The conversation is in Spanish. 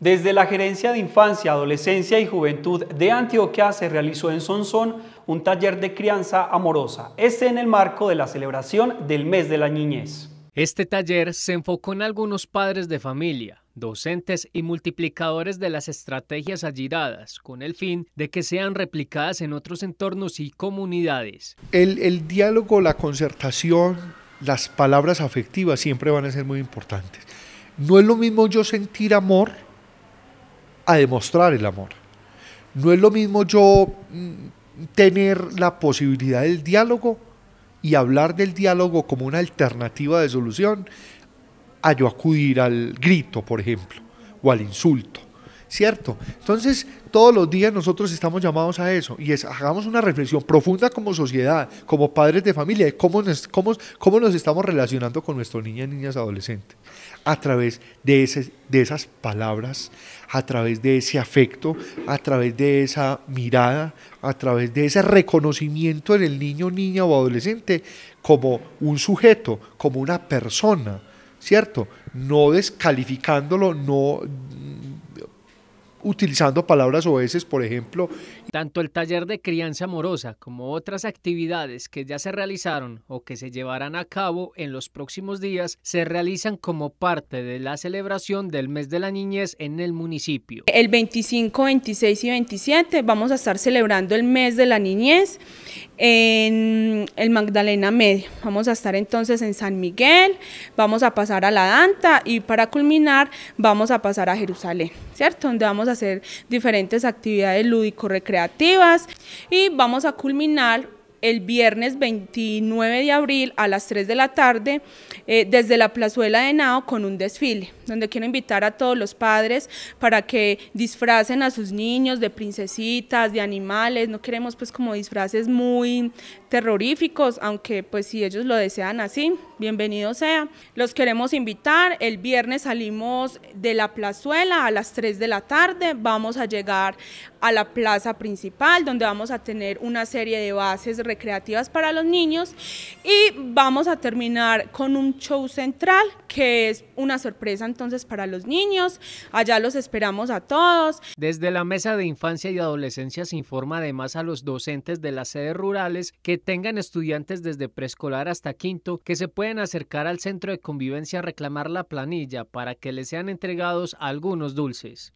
Desde la Gerencia de Infancia, Adolescencia y Juventud de Antioquia se realizó en Sonsón un taller de crianza amorosa, este en el marco de la celebración del mes de la niñez. Este taller se enfocó en algunos padres de familia, docentes y multiplicadores de las estrategias allí dadas, con el fin de que sean replicadas en otros entornos y comunidades. El, el diálogo, la concertación, las palabras afectivas siempre van a ser muy importantes. No es lo mismo yo sentir amor a demostrar el amor. No es lo mismo yo mm, tener la posibilidad del diálogo y hablar del diálogo como una alternativa de solución a yo acudir al grito, por ejemplo, o al insulto. ¿cierto? Entonces, todos los días nosotros estamos llamados a eso y hagamos una reflexión profunda como sociedad, como padres de familia, de cómo nos, nos estamos relacionando con nuestros niños, niñas, adolescentes, a través de, ese, de esas palabras, a través de ese afecto, a través de esa mirada, a través de ese reconocimiento en el niño, niña o adolescente como un sujeto, como una persona, ¿cierto? No descalificándolo, no utilizando palabras oeces, por ejemplo. Tanto el taller de crianza amorosa como otras actividades que ya se realizaron o que se llevarán a cabo en los próximos días se realizan como parte de la celebración del mes de la niñez en el municipio. El 25, 26 y 27 vamos a estar celebrando el mes de la niñez en el Magdalena Medio. Vamos a estar entonces en San Miguel, vamos a pasar a la Danta y para culminar vamos a pasar a Jerusalén, ¿cierto? Donde vamos a hacer diferentes actividades lúdico-recreativas y vamos a culminar el viernes 29 de abril a las 3 de la tarde eh, desde la plazuela de Nao con un desfile, donde quiero invitar a todos los padres para que disfracen a sus niños de princesitas, de animales, no queremos pues como disfraces muy terroríficos, aunque pues si ellos lo desean así, bienvenido sea. Los queremos invitar, el viernes salimos de la plazuela a las 3 de la tarde, vamos a llegar a la plaza principal donde vamos a tener una serie de bases recreativas para los niños y vamos a terminar con un show central que es una sorpresa entonces para los niños, allá los esperamos a todos. Desde la mesa de infancia y adolescencia se informa además a los docentes de las sedes rurales que tengan estudiantes desde preescolar hasta quinto que se pueden acercar al centro de convivencia a reclamar la planilla para que les sean entregados algunos dulces.